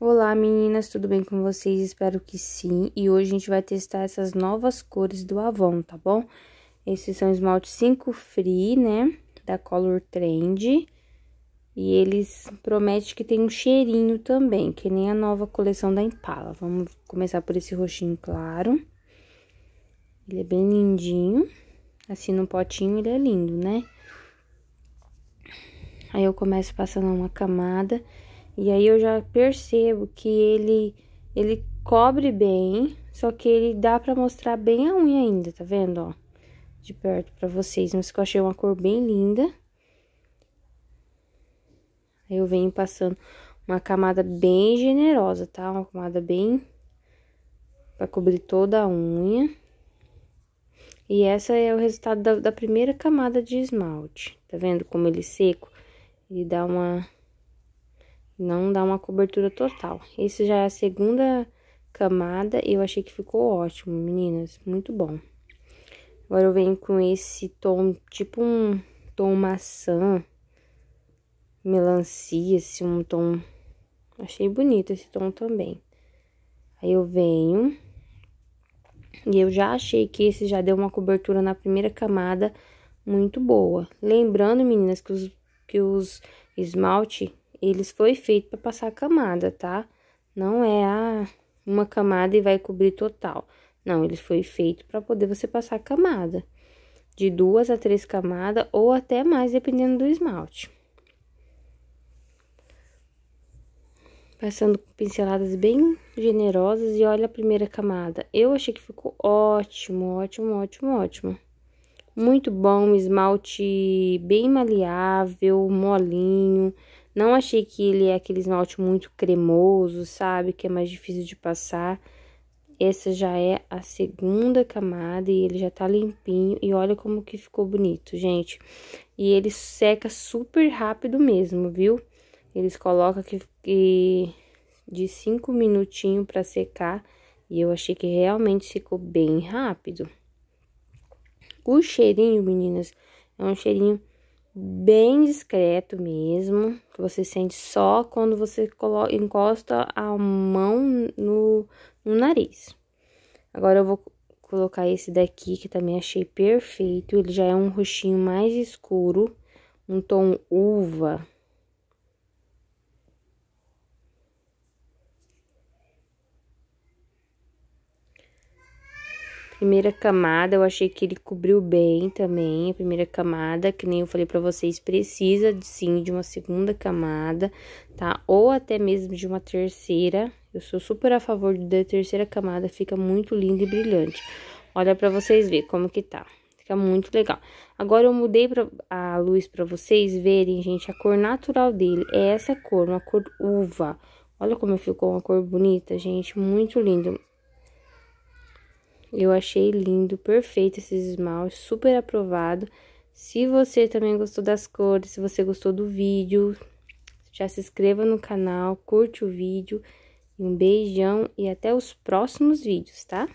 Olá meninas, tudo bem com vocês? Espero que sim. E hoje a gente vai testar essas novas cores do Avon, tá bom? Esses são esmalte 5 Free, né? Da Color Trend. E eles prometem que tem um cheirinho também, que nem a nova coleção da Impala. Vamos começar por esse roxinho claro. Ele é bem lindinho. Assim, no potinho ele é lindo, né? Aí eu começo passando uma camada... E aí eu já percebo que ele ele cobre bem, só que ele dá para mostrar bem a unha ainda, tá vendo, ó? De perto para vocês, mas que eu achei uma cor bem linda. Aí eu venho passando uma camada bem generosa, tá? Uma camada bem para cobrir toda a unha. E essa é o resultado da, da, primeira camada de esmalte. Tá vendo como ele é seco? Ele dá uma não dá uma cobertura total. Esse já é a segunda camada e eu achei que ficou ótimo, meninas, muito bom. Agora eu venho com esse tom, tipo um tom maçã, melancia, esse assim, um tom... Achei bonito esse tom também. Aí eu venho e eu já achei que esse já deu uma cobertura na primeira camada muito boa. Lembrando, meninas, que os, que os esmalte eles foi feito para passar camada, tá? Não é a ah, uma camada e vai cobrir total. Não, ele foi feito para poder você passar camada. De duas a três camadas ou até mais, dependendo do esmalte. Passando com pinceladas bem generosas e olha a primeira camada. Eu achei que ficou ótimo, ótimo, ótimo, ótimo. Muito bom, esmalte bem maleável, molinho, não achei que ele é aquele esmalte muito cremoso, sabe? Que é mais difícil de passar. Essa já é a segunda camada e ele já tá limpinho. E olha como que ficou bonito, gente. E ele seca super rápido mesmo, viu? Eles colocam que, que de cinco minutinhos pra secar. E eu achei que realmente ficou bem rápido. O cheirinho, meninas, é um cheirinho bem discreto mesmo, que você sente só quando você encosta a mão no, no nariz. Agora eu vou colocar esse daqui, que também achei perfeito, ele já é um roxinho mais escuro, um tom uva, Primeira camada, eu achei que ele cobriu bem também. A primeira camada, que nem eu falei pra vocês, precisa sim de uma segunda camada, tá? Ou até mesmo de uma terceira. Eu sou super a favor da terceira camada, fica muito lindo e brilhante. Olha pra vocês verem como que tá. Fica muito legal. Agora, eu mudei pra, a luz pra vocês verem, gente, a cor natural dele é essa cor, uma cor uva. Olha como ficou uma cor bonita, gente, muito lindo. Eu achei lindo, perfeito esses esmaltes, super aprovado. Se você também gostou das cores, se você gostou do vídeo, já se inscreva no canal, curte o vídeo. Um beijão e até os próximos vídeos, tá?